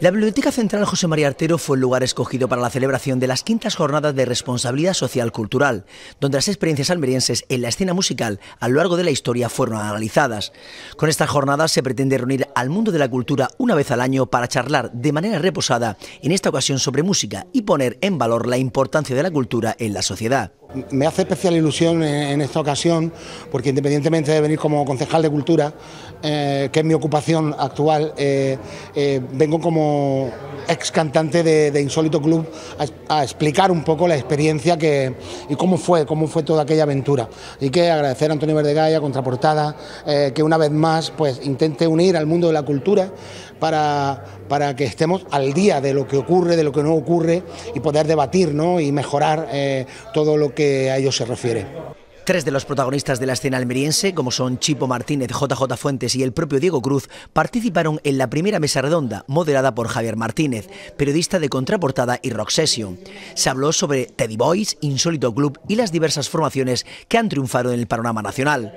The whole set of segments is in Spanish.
La Biblioteca Central José María Artero fue el lugar escogido para la celebración de las quintas jornadas de responsabilidad social cultural, donde las experiencias almerienses en la escena musical a lo largo de la historia fueron analizadas. Con estas jornadas se pretende reunir al mundo de la cultura una vez al año para charlar de manera reposada, en esta ocasión sobre música, y poner en valor la importancia de la cultura en la sociedad. Me hace especial ilusión en esta ocasión, porque independientemente de venir como concejal de cultura, eh, que es mi ocupación actual, eh, eh, vengo como ex cantante de, Insólito Club a, explicar un poco la experiencia que, y cómo fue, cómo fue toda aquella aventura. Y que agradecer a Antonio Verdegaya, Contraportada, que una vez más pues, intente unir al mundo de la cultura para, para que estemos al día de lo que ocurre, de lo que no ocurre y poder debatir ¿no? y mejorar todo lo que que a ellos se refiere. Tres de los protagonistas de la escena almeriense, como son Chipo Martínez, JJ Fuentes y el propio Diego Cruz, participaron en la primera mesa redonda, moderada por Javier Martínez, periodista de Contraportada y Rock Session. Se habló sobre Teddy Boys, Insólito Club y las diversas formaciones que han triunfado en el panorama nacional.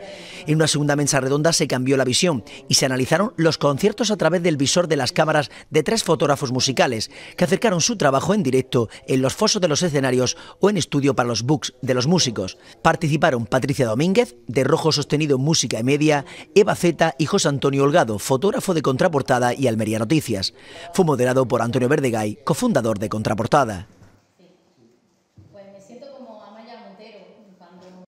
En una segunda mesa redonda se cambió la visión y se analizaron los conciertos a través del visor de las cámaras de tres fotógrafos musicales, que acercaron su trabajo en directo en los fosos de los escenarios o en estudio para los books de los músicos. Participaron Patricia Domínguez, de Rojo Sostenido Música y Media, Eva Zeta y José Antonio Holgado, fotógrafo de Contraportada y Almería Noticias. Fue moderado por Antonio Verdegay, cofundador de Contraportada. Pues